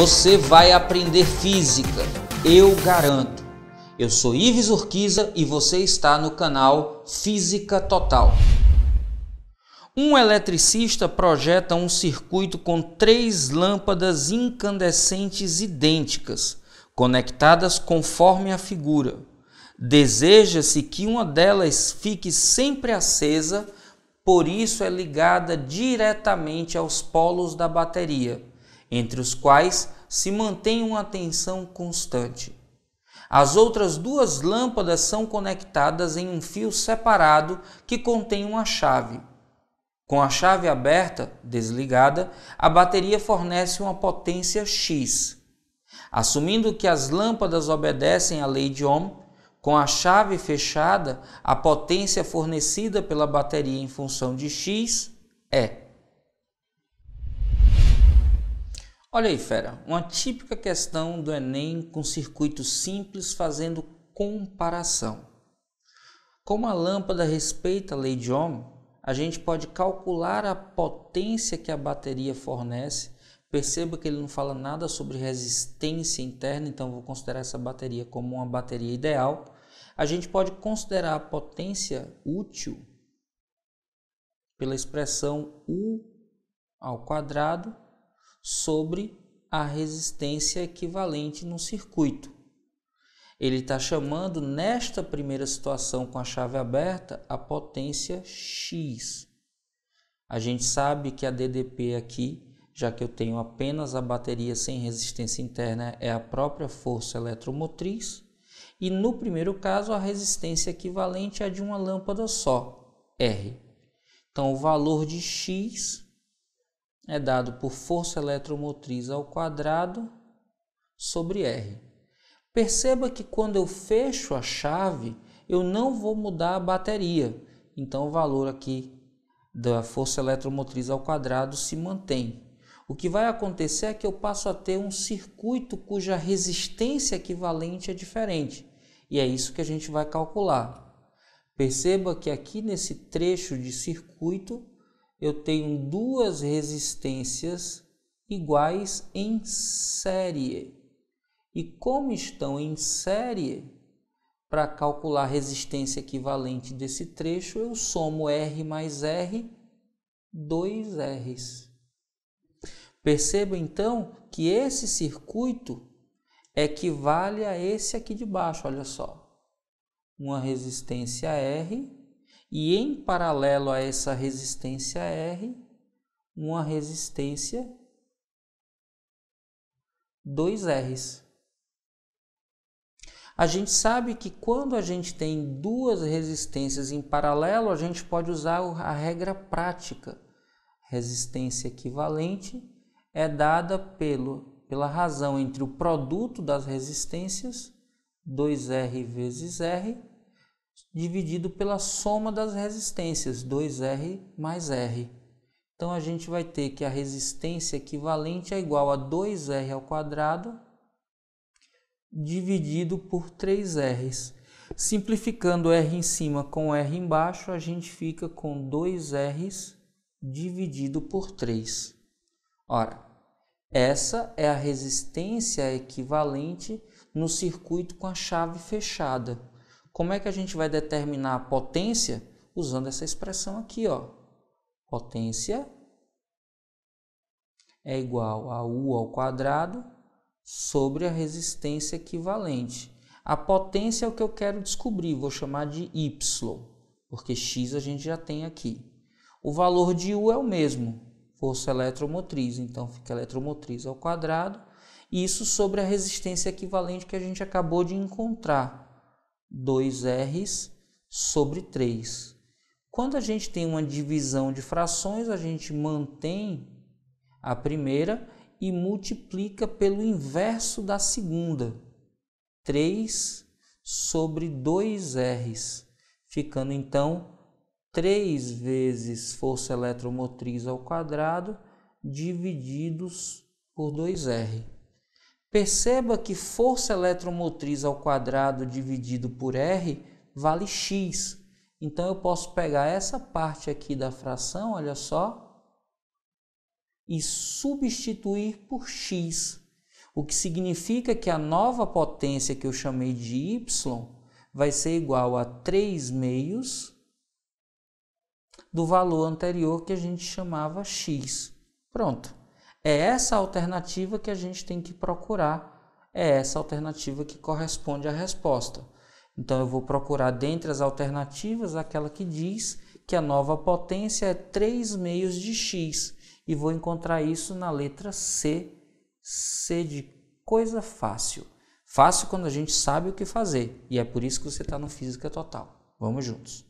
Você vai aprender física, eu garanto. Eu sou Ives Urquiza e você está no canal Física Total. Um eletricista projeta um circuito com três lâmpadas incandescentes idênticas, conectadas conforme a figura. Deseja-se que uma delas fique sempre acesa, por isso é ligada diretamente aos polos da bateria entre os quais se mantém uma tensão constante. As outras duas lâmpadas são conectadas em um fio separado que contém uma chave. Com a chave aberta, desligada, a bateria fornece uma potência X. Assumindo que as lâmpadas obedecem à lei de Ohm, com a chave fechada, a potência fornecida pela bateria em função de X é Olha aí, fera, uma típica questão do Enem com circuito simples fazendo comparação. Como a lâmpada respeita a lei de Ohm, a gente pode calcular a potência que a bateria fornece. Perceba que ele não fala nada sobre resistência interna, então vou considerar essa bateria como uma bateria ideal. A gente pode considerar a potência útil pela expressão U ao quadrado sobre a resistência equivalente no circuito. Ele está chamando nesta primeira situação com a chave aberta a potência X. A gente sabe que a DDP aqui, já que eu tenho apenas a bateria sem resistência interna, é a própria força eletromotriz. E no primeiro caso, a resistência equivalente é de uma lâmpada só, R. Então, o valor de X é dado por força eletromotriz ao quadrado sobre R. Perceba que quando eu fecho a chave, eu não vou mudar a bateria. Então o valor aqui da força eletromotriz ao quadrado se mantém. O que vai acontecer é que eu passo a ter um circuito cuja resistência equivalente é diferente. E é isso que a gente vai calcular. Perceba que aqui nesse trecho de circuito eu tenho duas resistências iguais em série. E como estão em série, para calcular a resistência equivalente desse trecho, eu somo R mais R, dois R's. Perceba então que esse circuito equivale a esse aqui de baixo, olha só. Uma resistência R e em paralelo a essa resistência R, uma resistência 2 r A gente sabe que quando a gente tem duas resistências em paralelo, a gente pode usar a regra prática. Resistência equivalente é dada pelo, pela razão entre o produto das resistências, 2R vezes R, dividido pela soma das resistências, 2R mais R. Então, a gente vai ter que a resistência equivalente é igual a 2R ao quadrado dividido por 3Rs. Simplificando R em cima com R embaixo, a gente fica com 2Rs dividido por 3. Ora, essa é a resistência equivalente no circuito com a chave fechada. Como é que a gente vai determinar a potência? Usando essa expressão aqui, ó. Potência é igual a U ao quadrado sobre a resistência equivalente. A potência é o que eu quero descobrir, vou chamar de Y, porque X a gente já tem aqui. O valor de U é o mesmo, força eletromotriz, então fica eletromotriz ao quadrado, isso sobre a resistência equivalente que a gente acabou de encontrar. 2 r sobre 3. Quando a gente tem uma divisão de frações, a gente mantém a primeira e multiplica pelo inverso da segunda, 3 sobre 2 r ficando então 3 vezes força eletromotriz ao quadrado divididos por 2R. Perceba que força eletromotriz ao quadrado dividido por R vale x. Então eu posso pegar essa parte aqui da fração, olha só, e substituir por x. O que significa que a nova potência que eu chamei de y vai ser igual a 3 meios do valor anterior que a gente chamava x. Pronto. É essa alternativa que a gente tem que procurar, é essa alternativa que corresponde à resposta. Então eu vou procurar dentre as alternativas aquela que diz que a nova potência é 3 meios de x e vou encontrar isso na letra C, C de coisa fácil. Fácil quando a gente sabe o que fazer e é por isso que você está no Física Total. Vamos juntos!